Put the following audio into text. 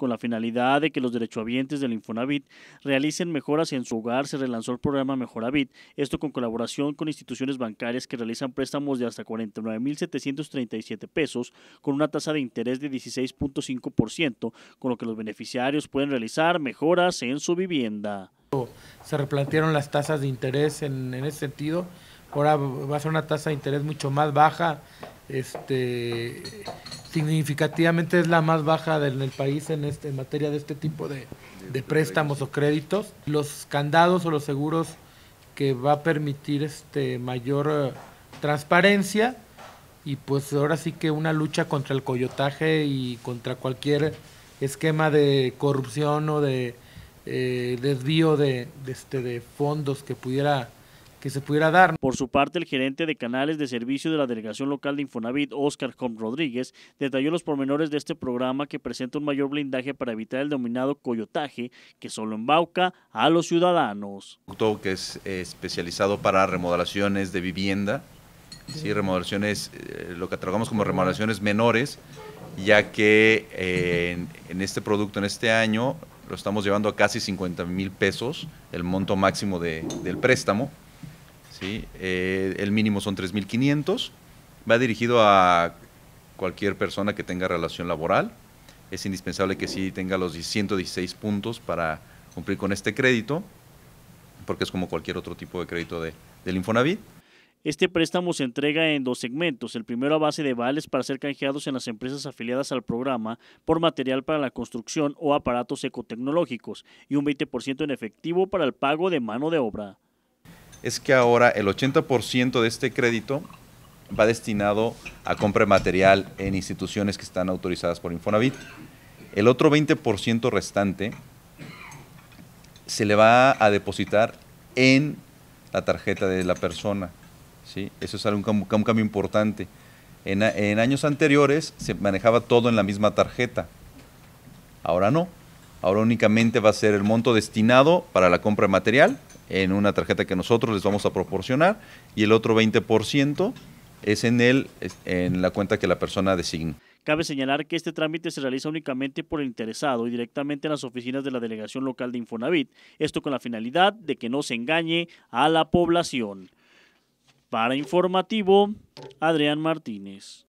Con la finalidad de que los derechohabientes del Infonavit realicen mejoras en su hogar, se relanzó el programa Mejoravit, esto con colaboración con instituciones bancarias que realizan préstamos de hasta 49.737 pesos con una tasa de interés de 16.5%, con lo que los beneficiarios pueden realizar mejoras en su vivienda. Se replantearon las tasas de interés en, en ese sentido, ahora va a ser una tasa de interés mucho más baja este, significativamente es la más baja del, país en, este, materia de este tipo de, préstamos o créditos. Los candados o los seguros que va a permitir este, mayor eh, transparencia y pues ahora sí que una lucha contra el coyotaje y contra cualquier esquema de corrupción o de eh, desvío este, de fondos que pudiera que se pudiera dar. Por su parte, el gerente de canales de servicio de la delegación local de Infonavit, Oscar Com Rodríguez, detalló los pormenores de este programa que presenta un mayor blindaje para evitar el denominado coyotaje que solo embauca a los ciudadanos. Que es eh, especializado para remodelaciones de vivienda, remodelaciones, eh, lo que catalogamos como remodelaciones menores, ya que eh, en, este producto, en este año, lo estamos llevando a casi 50 mil pesos, el monto máximo de, del préstamo. ¿sí? Eh, el mínimo son 3.500. Va dirigido a cualquier persona que tenga relación laboral. Es indispensable que sí tenga los 116 puntos para cumplir con este crédito, porque es como cualquier otro tipo de crédito de, del Infonavit. Este préstamo se entrega en dos segmentos, el primero a base de vales para ser canjeados en las empresas afiliadas al programa por material para la construcción o aparatos ecotecnológicos y un 20% en efectivo para el pago de mano de obra es que ahora el 80% de este crédito va destinado a compra de material en instituciones que están autorizadas por Infonavit. El otro 20% restante se le va a depositar en la tarjeta de la persona. ¿sí? Eso es un, cambio importante. En, en años anteriores se manejaba todo en la misma tarjeta. Ahora no. Ahora únicamente va a ser el monto destinado para la compra de material en una tarjeta que nosotros les vamos a proporcionar y el otro 20% es en, el, en la cuenta que la persona designa. Cabe señalar que este trámite se realiza únicamente por el interesado y directamente en las oficinas de la delegación local de Infonavit, esto con la finalidad de que no se engañe a la población. Para informativo, Adrián Martínez.